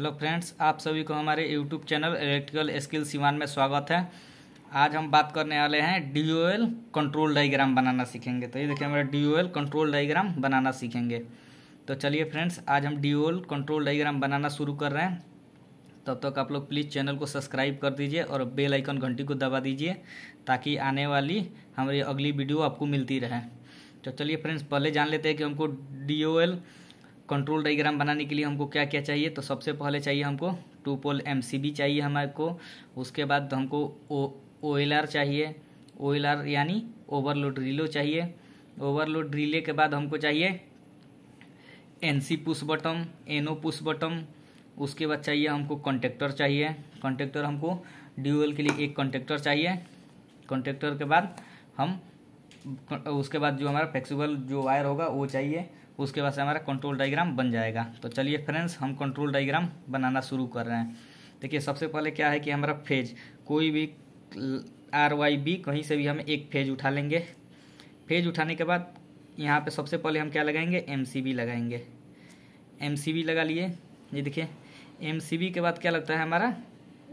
hello friends आप सभी को हमारे YouTube channel electrical skill Siwan में स्वागत है आज हम बात करने वाले हैं D O L control diagram बनाना सीखेंगे तो ये देखिए हमारा D O L control diagram बनाना सीखेंगे तो चलिए फ्रेंड्स आज हम D O L control diagram बनाना शुरू कर रहे हैं तब तक आप लोग प्लीज़ चैनल को सब्सक्राइब कर दीजिए और बेल आइकन घंटी को दबा दीजिए ताकि आने वाली हमारी अगली वीडियो आपको मिलती रहे तो चलिए फ्रेंड्स पहले जान लेते हैं कि हमको D O L control diagram बनाने के लिए हमको क्या क्या चाहिए तो सबसे पहले चाहिए हमको टू पोल एम चाहिए हमारे को उसके बाद तो हमको ओ एल चाहिए ओ यानी ओवरलोड रिलो चाहिए ओवरलोड रिले के बाद हमको चाहिए N C push button N O push button उसके बाद चाहिए हमको कॉन्टेक्टर चाहिए कॉन्टेक्टर हमको ड्यूएल के लिए एक कॉन्टेक्टर चाहिए कॉन्टेक्टर के बाद हम उसके बाद जो हमारा फ्लेक्सीबल जो वायर होगा वो चाहिए उसके बाद से हमारा कंट्रोल डाइग्राम बन जाएगा तो चलिए फ्रेंड्स हम कंट्रोल डाइग्राम बनाना शुरू कर रहे हैं देखिए सबसे पहले क्या है कि हमारा फेज कोई भी आर वाई बी कहीं से भी हम एक फेज उठा लेंगे फेज उठाने के बाद यहाँ पे सबसे पहले हम क्या लगाएंगे एम सी बी लगाएंगे एम सी बी लगा लिए ये देखिए एम सी बी के बाद क्या लगता है हमारा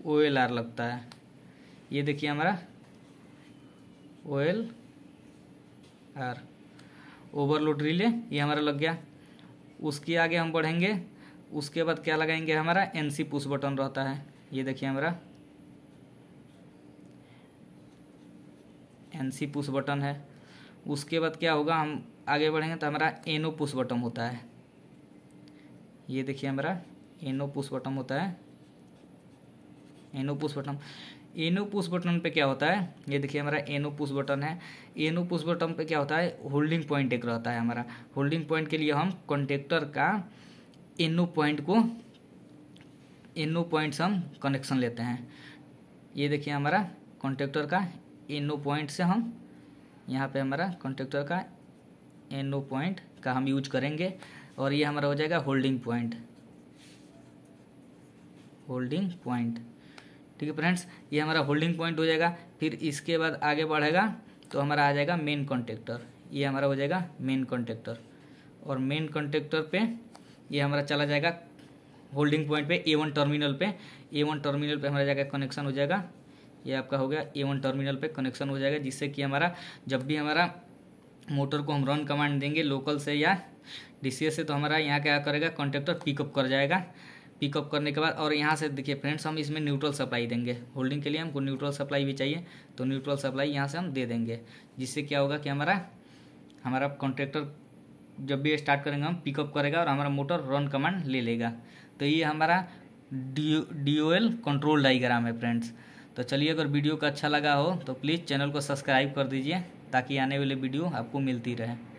ओ एल आर लगता है ये देखिए हमारा O L R overload relay ये हमारा लग गया उसके आगे हम बढ़ेंगे उसके बाद क्या लगाएंगे हमारा एन सी पुश बटन रहता है ये देखिए हमारा एन सी पुश बटन है उसके बाद क्या होगा हम आगे बढ़ेंगे तो हमारा एनो पुश बटन होता है ये देखिए हमारा एनो पुश बटन होता है N O push button N O push button पे क्या होता है ये देखिए हमारा एनो पुश बटन है एनो पुश बटन पे क्या होता है होल्डिंग पॉइंट एक रहता है हमारा होल्डिंग पॉइंट के लिए हम कॉन्टेक्टर का एनो पॉइंट को एनो पॉइंट से हम कनेक्शन लेते हैं ये देखिए हमारा कॉन्टेक्टर का एनो पॉइंट से हम यहाँ पे हमारा कॉन्टेक्टर का एनो पॉइंट का हम यूज करेंगे और ये हमारा हो जाएगा होल्डिंग पॉइंट होल्डिंग पॉइंट ठीक है फ्रेंड्स ये हमारा होल्डिंग पॉइंट हो जाएगा फिर इसके बाद आगे बढ़ेगा तो हमारा आ जाएगा मेन कॉन्ट्रेक्टर ये हमारा हो जाएगा मेन कॉन्ट्रेक्टर और मेन कॉन्ट्रेक्टर पे ये हमारा चला जाएगा होल्डिंग पॉइंट पे ए वन टर्मिनल पे ए वन टर्मिनल पे हमारा जाएगा कनेक्शन हो जाएगा ये आपका हो गया ए वन टर्मिनल पे कनेक्शन हो जाएगा जिससे कि हमारा जब भी हमारा मोटर को हम रन कमांड देंगे लोकल से या डी से तो हमारा यहाँ क्या करेगा कॉन्ट्रेक्टर पिकअप कर जाएगा पिकअप करने के बाद और यहाँ से देखिए फ्रेंड्स हम इसमें न्यूट्रल सप्लाई देंगे होल्डिंग के लिए हमको न्यूट्रल सप्लाई भी चाहिए तो न्यूट्रल सप्लाई यहाँ से हम दे देंगे जिससे क्या होगा कि हमारा हमारा कॉन्ट्रेक्टर जब भी स्टार्ट करेंगे हम पिकअप करेगा और हमारा मोटर रन कमांड ले लेगा तो ये हमारा D O L control diagram है फ्रेंड्स तो चलिए अगर वीडियो का अच्छा लगा हो तो प्लीज़ चैनल को सब्सक्राइब कर दीजिए ताकि आने वाली वीडियो आपको मिलती रहे